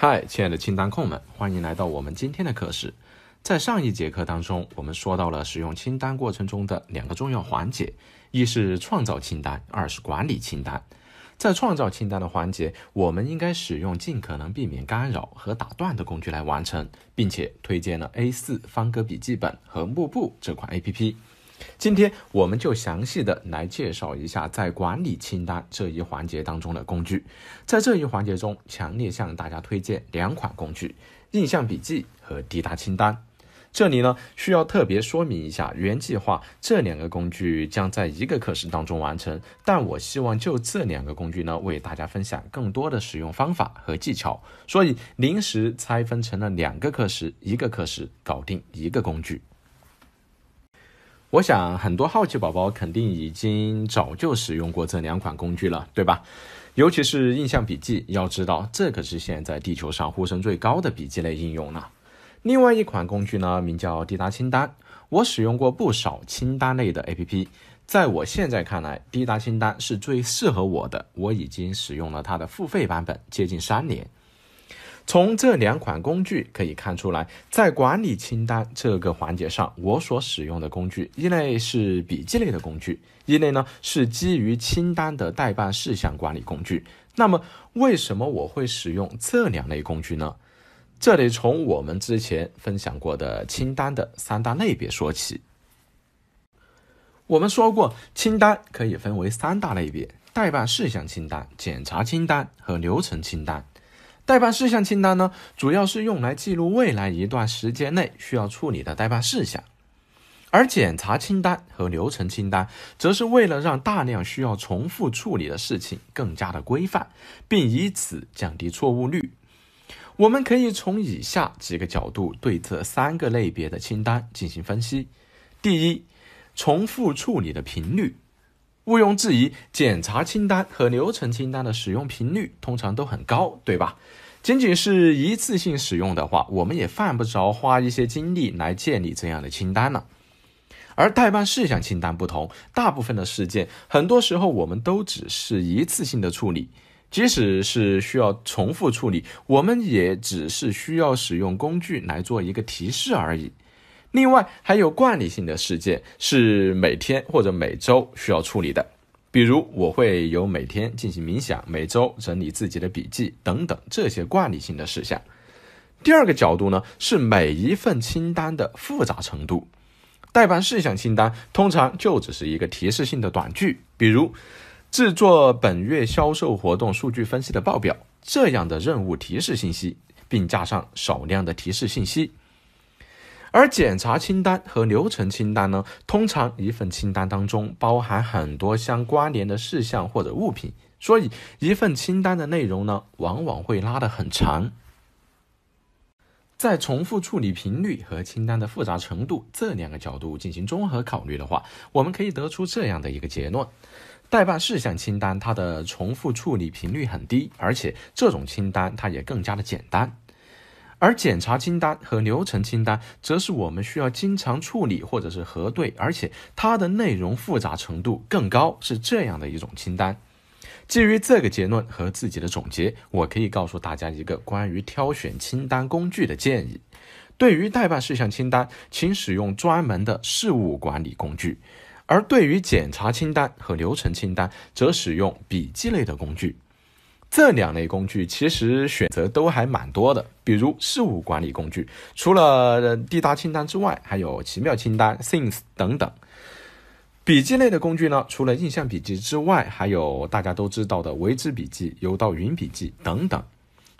嗨，亲爱的清单控们，欢迎来到我们今天的课时。在上一节课当中，我们说到了使用清单过程中的两个重要环节，一是创造清单，二是管理清单。在创造清单的环节，我们应该使用尽可能避免干扰和打断的工具来完成，并且推荐了 A 四方格笔记本和幕布这款 APP。今天我们就详细的来介绍一下在管理清单这一环节当中的工具。在这一环节中，强烈向大家推荐两款工具：印象笔记和滴答清单。这里呢，需要特别说明一下，原计划这两个工具将在一个课时当中完成，但我希望就这两个工具呢，为大家分享更多的使用方法和技巧，所以临时拆分成了两个课时，一个课时搞定一个工具。我想，很多好奇宝宝肯定已经早就使用过这两款工具了，对吧？尤其是印象笔记，要知道这可是现在地球上呼声最高的笔记类应用呢。另外一款工具呢，名叫滴答清单。我使用过不少清单类的 APP，在我现在看来，滴答清单是最适合我的。我已经使用了它的付费版本接近三年。从这两款工具可以看出来，在管理清单这个环节上，我所使用的工具一类是笔记类的工具，一类呢是基于清单的代办事项管理工具。那么，为什么我会使用这两类工具呢？这得从我们之前分享过的清单的三大类别说起。我们说过，清单可以分为三大类别：代办事项清单、检查清单和流程清单。代办事项清单呢，主要是用来记录未来一段时间内需要处理的代办事项，而检查清单和流程清单，则是为了让大量需要重复处理的事情更加的规范，并以此降低错误率。我们可以从以下几个角度对这三个类别的清单进行分析：第一，重复处理的频率。毋庸置疑，检查清单和流程清单的使用频率通常都很高，对吧？仅仅是一次性使用的话，我们也犯不着花一些精力来建立这样的清单了。而代办事项清单不同，大部分的事件，很多时候我们都只是一次性的处理；即使是需要重复处理，我们也只是需要使用工具来做一个提示而已。另外还有惯例性的事件是每天或者每周需要处理的，比如我会有每天进行冥想，每周整理自己的笔记等等这些惯例性的事项。第二个角度呢是每一份清单的复杂程度，代办事项清单通常就只是一个提示性的短句，比如制作本月销售活动数据分析的报表这样的任务提示信息，并加上少量的提示信息。而检查清单和流程清单呢，通常一份清单当中包含很多相关联的事项或者物品，所以一份清单的内容呢，往往会拉得很长。在重复处理频率和清单的复杂程度这两个角度进行综合考虑的话，我们可以得出这样的一个结论：代办事项清单它的重复处理频率很低，而且这种清单它也更加的简单。而检查清单和流程清单，则是我们需要经常处理或者是核对，而且它的内容复杂程度更高，是这样的一种清单。基于这个结论和自己的总结，我可以告诉大家一个关于挑选清单工具的建议：对于代办事项清单，请使用专门的事务管理工具；而对于检查清单和流程清单，则使用笔记类的工具。这两类工具其实选择都还蛮多的，比如事务管理工具，除了滴答清单之外，还有奇妙清单、Things 等等。笔记类的工具呢，除了印象笔记之外，还有大家都知道的维之笔记、有道云笔记等等。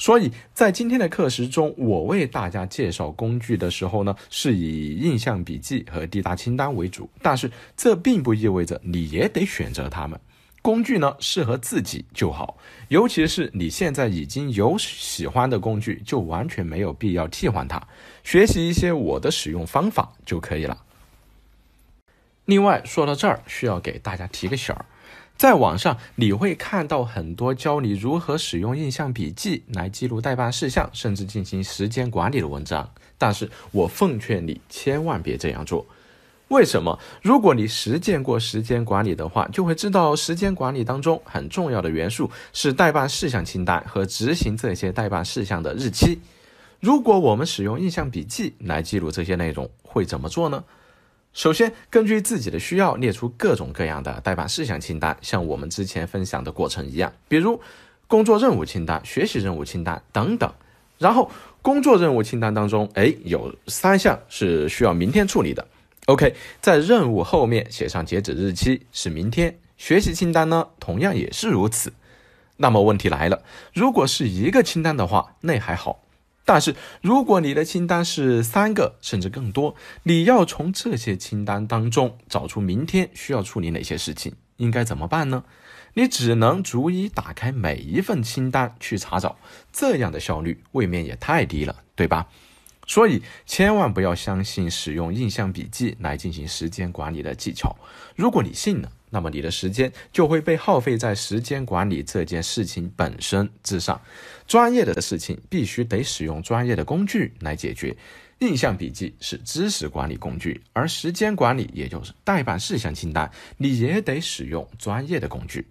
所以在今天的课时中，我为大家介绍工具的时候呢，是以印象笔记和滴答清单为主，但是这并不意味着你也得选择它们。工具呢，适合自己就好。尤其是你现在已经有喜欢的工具，就完全没有必要替换它，学习一些我的使用方法就可以了。另外，说到这儿，需要给大家提个醒儿，在网上你会看到很多教你如何使用印象笔记来记录代办事项，甚至进行时间管理的文章，但是我奉劝你千万别这样做。为什么？如果你实践过时间管理的话，就会知道时间管理当中很重要的元素是代办事项清单和执行这些代办事项的日期。如果我们使用印象笔记来记录这些内容，会怎么做呢？首先，根据自己的需要列出各种各样的代办事项清单，像我们之前分享的过程一样，比如工作任务清单、学习任务清单等等。然后，工作任务清单当中，哎，有三项是需要明天处理的。OK，在任务后面写上截止日期是明天。学习清单呢，同样也是如此。那么问题来了，如果是一个清单的话，那还好；但是如果你的清单是三个甚至更多，你要从这些清单当中找出明天需要处理哪些事情，应该怎么办呢？你只能逐一打开每一份清单去查找，这样的效率未免也太低了，对吧？所以千万不要相信使用印象笔记来进行时间管理的技巧。如果你信了，那么你的时间就会被耗费在时间管理这件事情本身之上。专业的事情必须得使用专业的工具来解决。印象笔记是知识管理工具，而时间管理也就是代办事项清单，你也得使用专业的工具。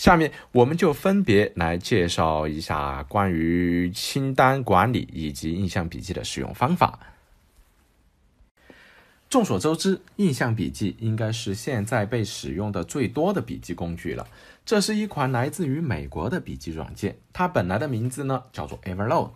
下面我们就分别来介绍一下关于清单管理以及印象笔记的使用方法。众所周知，印象笔记应该是现在被使用的最多的笔记工具了。这是一款来自于美国的笔记软件，它本来的名字呢叫做 Evernote。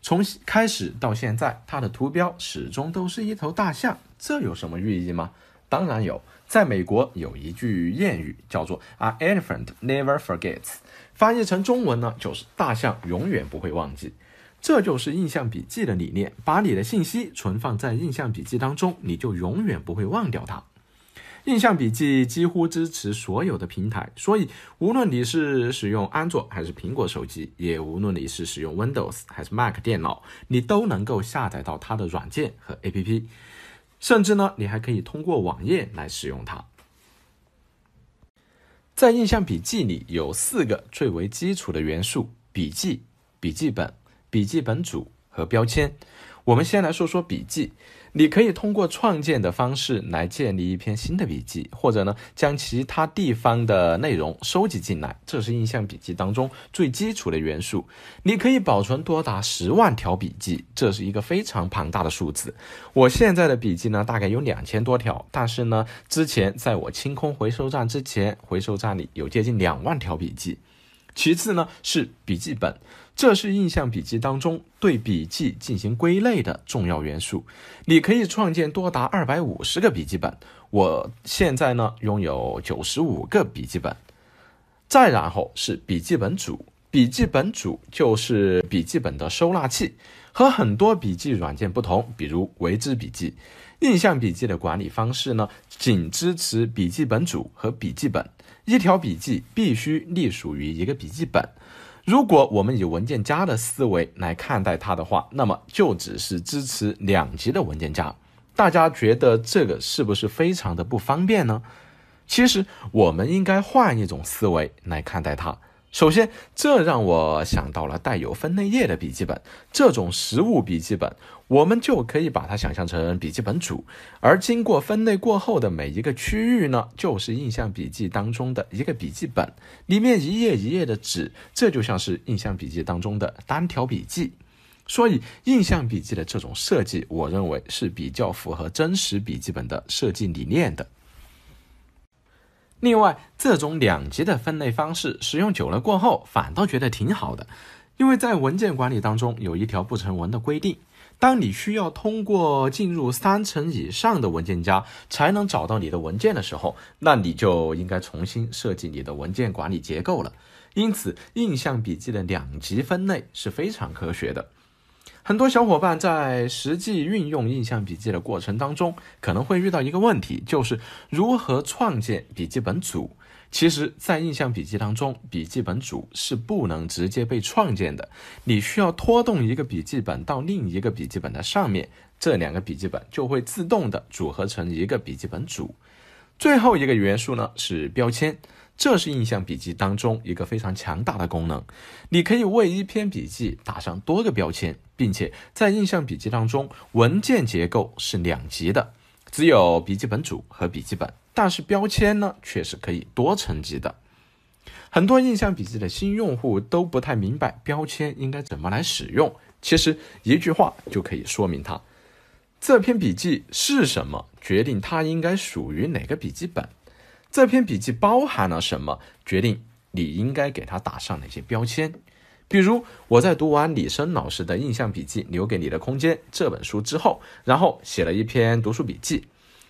从开始到现在，它的图标始终都是一头大象，这有什么寓意吗？当然有，在美国有一句谚语叫做 “An elephant never forgets”，翻译成中文呢就是“大象永远不会忘记”。这就是印象笔记的理念：把你的信息存放在印象笔记当中，你就永远不会忘掉它。印象笔记几乎支持所有的平台，所以无论你是使用安卓还是苹果手机，也无论你是使用 Windows 还是 Mac 电脑，你都能够下载到它的软件和 APP。甚至呢，你还可以通过网页来使用它。在印象笔记里，有四个最为基础的元素：笔记、笔记本、笔记本组和标签。我们先来说说笔记，你可以通过创建的方式来建立一篇新的笔记，或者呢将其他地方的内容收集进来，这是印象笔记当中最基础的元素。你可以保存多达十万条笔记，这是一个非常庞大的数字。我现在的笔记呢大概有两千多条，但是呢之前在我清空回收站之前，回收站里有接近两万条笔记。其次呢是笔记本。这是印象笔记当中对笔记进行归类的重要元素。你可以创建多达二百五十个笔记本，我现在呢拥有九十五个笔记本。再然后是笔记本组，笔记本组就是笔记本的收纳器。和很多笔记软件不同，比如维之笔记、印象笔记的管理方式呢，仅支持笔记本组和笔记本。一条笔记必须隶属于一个笔记本。如果我们以文件夹的思维来看待它的话，那么就只是支持两级的文件夹。大家觉得这个是不是非常的不方便呢？其实，我们应该换一种思维来看待它。首先，这让我想到了带有分类页的笔记本，这种实物笔记本。我们就可以把它想象成笔记本组，而经过分类过后的每一个区域呢，就是印象笔记当中的一个笔记本，里面一页一页的纸，这就像是印象笔记当中的单条笔记。所以，印象笔记的这种设计，我认为是比较符合真实笔记本的设计理念的。另外，这种两级的分类方式，使用久了过后，反倒觉得挺好的，因为在文件管理当中有一条不成文的规定。当你需要通过进入三层以上的文件夹才能找到你的文件的时候，那你就应该重新设计你的文件管理结构了。因此，印象笔记的两级分类是非常科学的。很多小伙伴在实际运用印象笔记的过程当中，可能会遇到一个问题，就是如何创建笔记本组。其实，在印象笔记当中，笔记本组是不能直接被创建的。你需要拖动一个笔记本到另一个笔记本的上面，这两个笔记本就会自动的组合成一个笔记本组。最后一个元素呢是标签，这是印象笔记当中一个非常强大的功能。你可以为一篇笔记打上多个标签，并且在印象笔记当中，文件结构是两级的。只有笔记本组和笔记本，但是标签呢却是可以多层级的。很多印象笔记的新用户都不太明白标签应该怎么来使用，其实一句话就可以说明它：这篇笔记是什么，决定它应该属于哪个笔记本；这篇笔记包含了什么，决定你应该给它打上哪些标签。比如我在读完李生老师的《印象笔记留给你的空间》这本书之后，然后写了一篇读书笔记。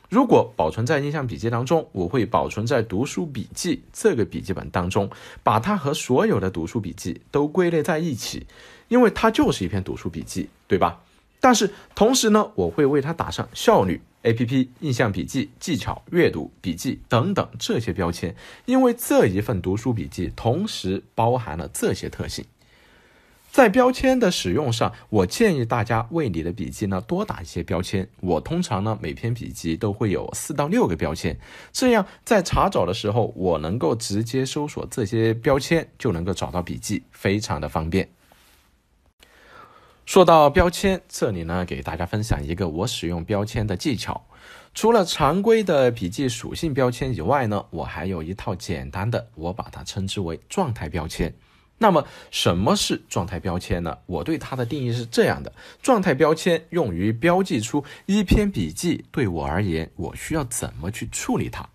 如果保存在印象笔记当中，我会保存在读书笔记这个笔记本当中，把它和所有的读书笔记都归类在一起，因为它就是一篇读书笔记，对吧？但是同时呢，我会为它打上效率、A P P、印象笔记、技巧、阅读笔记等等这些标签，因为这一份读书笔记同时包含了这些特性。在标签的使用上，我建议大家为你的笔记呢多打一些标签。我通常呢每篇笔记都会有四到六个标签，这样在查找的时候，我能够直接搜索这些标签就能够找到笔记，非常的方便。说到标签，这里呢给大家分享一个我使用标签的技巧。除了常规的笔记属性标签以外呢，我还有一套简单的，我把它称之为状态标签。那么什么是状态标签呢？我对它的定义是这样的：状态标签用于标记出一篇笔记对我而言，我需要怎么去处理它。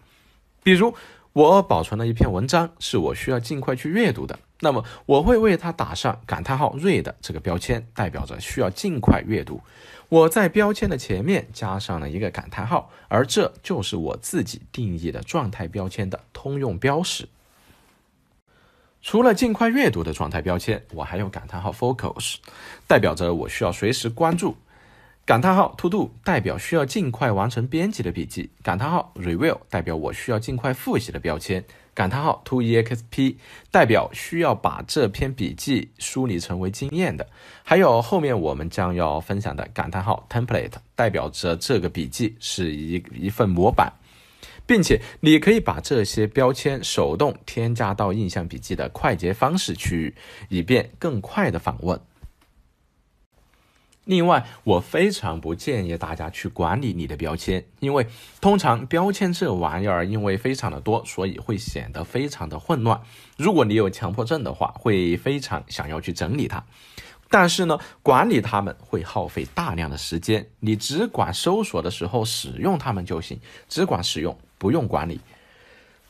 比如，我保存了一篇文章，是我需要尽快去阅读的。那么，我会为它打上感叹号 “read” 这个标签，代表着需要尽快阅读。我在标签的前面加上了一个感叹号，而这就是我自己定义的状态标签的通用标识。除了尽快阅读的状态标签，我还有感叹号 focus，代表着我需要随时关注；感叹号 to do 代表需要尽快完成编辑的笔记；感叹号 review 代表我需要尽快复习的标签；感叹号 to exp 代表需要把这篇笔记梳理成为经验的；还有后面我们将要分享的感叹号 template，代表着这个笔记是一一份模板。并且你可以把这些标签手动添加到印象笔记的快捷方式区域，以便更快的访问。另外，我非常不建议大家去管理你的标签，因为通常标签这玩意儿因为非常的多，所以会显得非常的混乱。如果你有强迫症的话，会非常想要去整理它。但是呢，管理它们会耗费大量的时间。你只管搜索的时候使用它们就行，只管使用，不用管理。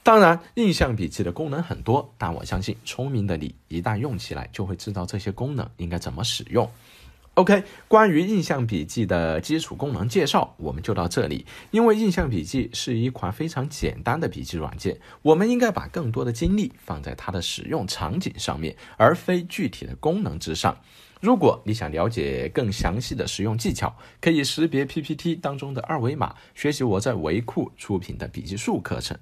当然，印象笔记的功能很多，但我相信聪明的你一旦用起来，就会知道这些功能应该怎么使用。OK，关于印象笔记的基础功能介绍，我们就到这里。因为印象笔记是一款非常简单的笔记软件，我们应该把更多的精力放在它的使用场景上面，而非具体的功能之上。如果你想了解更详细的使用技巧，可以识别 PPT 当中的二维码，学习我在维库出品的笔记术课程。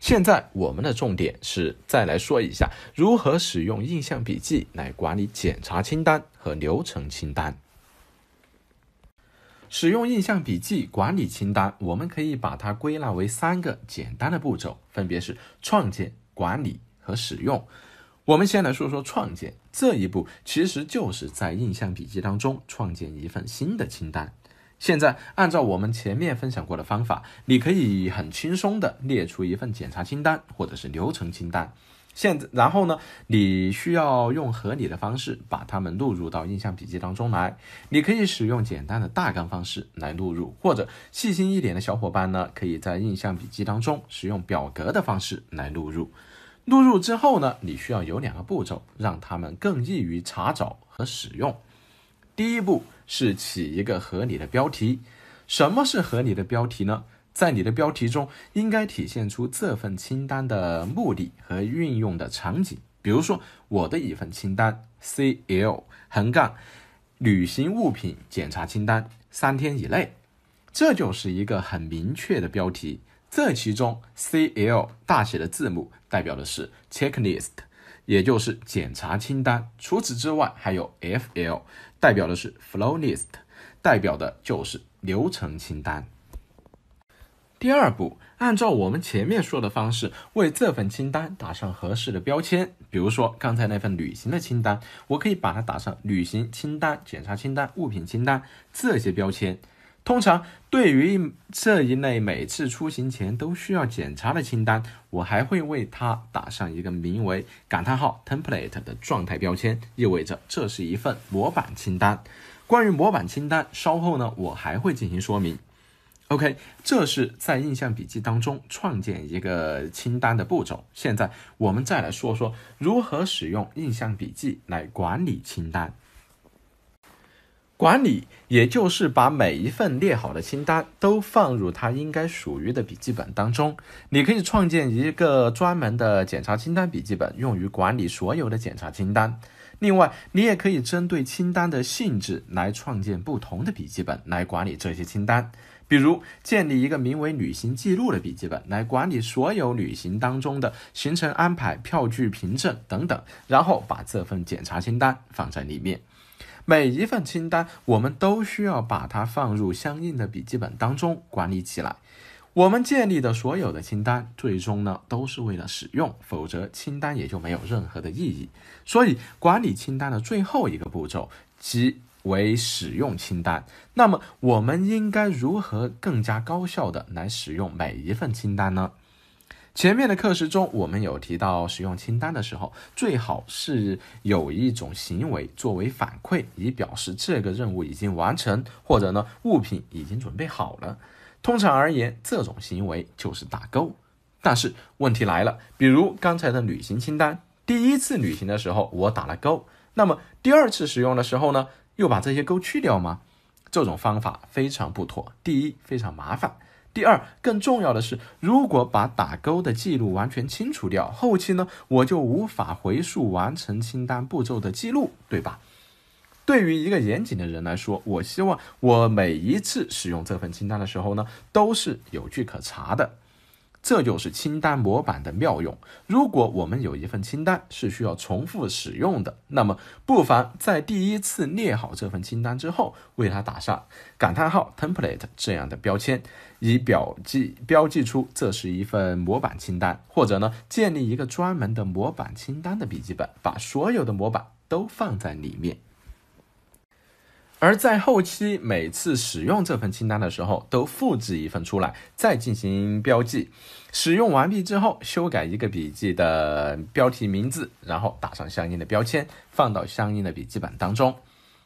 现在我们的重点是再来说一下如何使用印象笔记来管理检查清单和流程清单。使用印象笔记管理清单，我们可以把它归纳为三个简单的步骤，分别是创建、管理和使用。我们先来说说创建这一步，其实就是在印象笔记当中创建一份新的清单。现在，按照我们前面分享过的方法，你可以很轻松的列出一份检查清单或者是流程清单。现然后呢，你需要用合理的方式把它们录入到印象笔记当中来。你可以使用简单的大纲方式来录入，或者细心一点的小伙伴呢，可以在印象笔记当中使用表格的方式来录入。录入之后呢，你需要有两个步骤，让它们更易于查找和使用。第一步是起一个合理的标题。什么是合理的标题呢？在你的标题中应该体现出这份清单的目的和运用的场景。比如说，我的一份清单 C L 横杠旅行物品检查清单，三天以内，这就是一个很明确的标题。这其中 C L 大写的字母代表的是 Checklist。也就是检查清单。除此之外，还有 F L，代表的是 Flow List，代表的就是流程清单。第二步，按照我们前面说的方式，为这份清单打上合适的标签。比如说，刚才那份旅行的清单，我可以把它打上旅行清单、检查清单、物品清单这些标签。通常对于这一类每次出行前都需要检查的清单，我还会为它打上一个名为“感叹号 template” 的状态标签，意味着这是一份模板清单。关于模板清单，稍后呢我还会进行说明。OK，这是在印象笔记当中创建一个清单的步骤。现在我们再来说说如何使用印象笔记来管理清单。管理，也就是把每一份列好的清单都放入它应该属于的笔记本当中。你可以创建一个专门的检查清单笔记本，用于管理所有的检查清单。另外，你也可以针对清单的性质来创建不同的笔记本，来管理这些清单。比如，建立一个名为“旅行记录”的笔记本，来管理所有旅行当中的行程安排、票据凭证等等，然后把这份检查清单放在里面。每一份清单，我们都需要把它放入相应的笔记本当中管理起来。我们建立的所有的清单，最终呢都是为了使用，否则清单也就没有任何的意义。所以，管理清单的最后一个步骤即为使用清单。那么，我们应该如何更加高效的来使用每一份清单呢？前面的课时中，我们有提到使用清单的时候，最好是有一种行为作为反馈，以表示这个任务已经完成，或者呢物品已经准备好了。通常而言，这种行为就是打勾。但是问题来了，比如刚才的旅行清单，第一次旅行的时候我打了勾，那么第二次使用的时候呢，又把这些勾去掉吗？这种方法非常不妥，第一非常麻烦。第二，更重要的是，如果把打勾的记录完全清除掉，后期呢，我就无法回溯完成清单步骤的记录，对吧？对于一个严谨的人来说，我希望我每一次使用这份清单的时候呢，都是有据可查的。这就是清单模板的妙用。如果我们有一份清单是需要重复使用的，那么不妨在第一次列好这份清单之后，为它打上感叹号 template 这样的标签，以表记标记出这是一份模板清单。或者呢，建立一个专门的模板清单的笔记本，把所有的模板都放在里面。而在后期每次使用这份清单的时候，都复制一份出来，再进行标记。使用完毕之后，修改一个笔记的标题名字，然后打上相应的标签，放到相应的笔记本当中。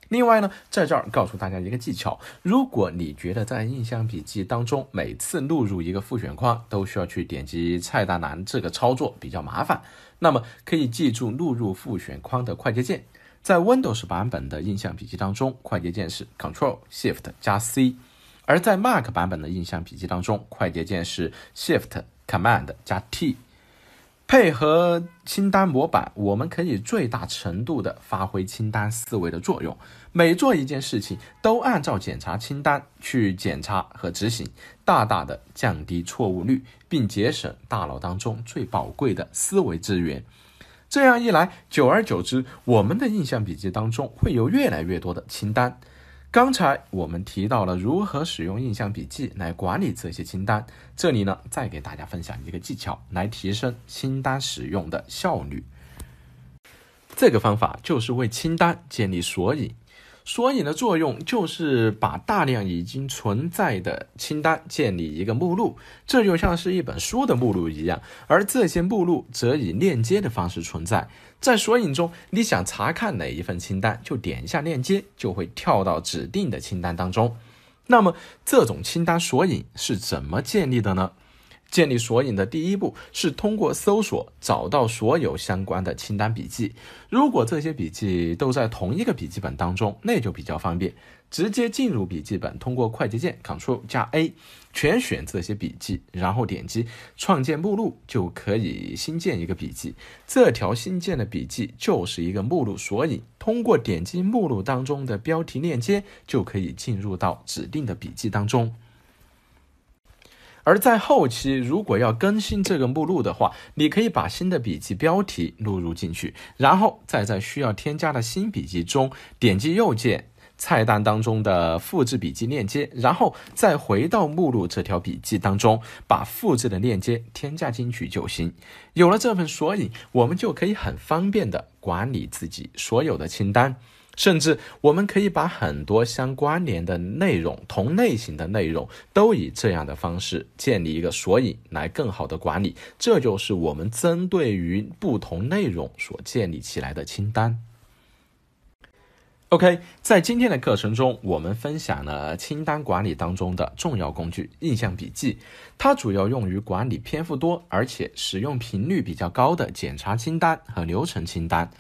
另外呢，在这儿告诉大家一个技巧：如果你觉得在印象笔记当中每次录入一个复选框都需要去点击菜单栏，这个操作比较麻烦，那么可以记住录入复选框的快捷键。在 Windows 版本的印象笔记当中，快捷键是 Control Shift 加 C；而在 Mac 版本的印象笔记当中，快捷键是 Shift Command 加 T。配合清单模板，我们可以最大程度的发挥清单思维的作用。每做一件事情，都按照检查清单去检查和执行，大大的降低错误率，并节省大脑当中最宝贵的思维资源。这样一来，久而久之，我们的印象笔记当中会有越来越多的清单。刚才我们提到了如何使用印象笔记来管理这些清单，这里呢再给大家分享一个技巧，来提升清单使用的效率。这个方法就是为清单建立索引。索引的作用就是把大量已经存在的清单建立一个目录，这就像是一本书的目录一样，而这些目录则以链接的方式存在在索引中。你想查看哪一份清单，就点一下链接，就会跳到指定的清单当中。那么，这种清单索引是怎么建立的呢？建立索引的第一步是通过搜索找到所有相关的清单笔记。如果这些笔记都在同一个笔记本当中，那就比较方便，直接进入笔记本，通过快捷键 Ctrl 加 A 全选这些笔记，然后点击创建目录，就可以新建一个笔记。这条新建的笔记就是一个目录索引。通过点击目录当中的标题链接，就可以进入到指定的笔记当中。而在后期，如果要更新这个目录的话，你可以把新的笔记标题录入进去，然后再在需要添加的新笔记中点击右键菜单当中的“复制笔记链接”，然后再回到目录这条笔记当中，把复制的链接添加进去就行。有了这份索引，我们就可以很方便的管理自己所有的清单。甚至我们可以把很多相关联的内容、同类型的内容，都以这样的方式建立一个索引来更好的管理。这就是我们针对于不同内容所建立起来的清单。OK，在今天的课程中，我们分享了清单管理当中的重要工具——印象笔记，它主要用于管理篇幅多而且使用频率比较高的检查清单和流程清单。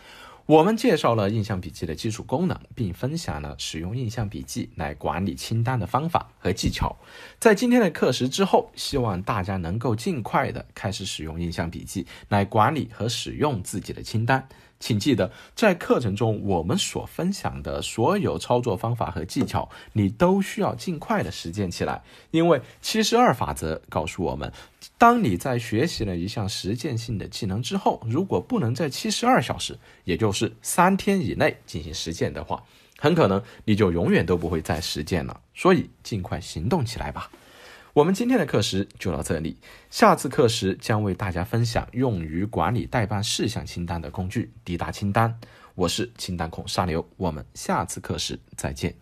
我们介绍了印象笔记的基础功能，并分享了使用印象笔记来管理清单的方法和技巧。在今天的课时之后，希望大家能够尽快的开始使用印象笔记来管理和使用自己的清单。请记得，在课程中我们所分享的所有操作方法和技巧，你都需要尽快的实践起来。因为七十二法则告诉我们，当你在学习了一项实践性的技能之后，如果不能在七十二小时，也就是三天以内进行实践的话，很可能你就永远都不会再实践了。所以，尽快行动起来吧。我们今天的课时就到这里，下次课时将为大家分享用于管理代办事项清单的工具——滴答清单。我是清单控沙牛，我们下次课时再见。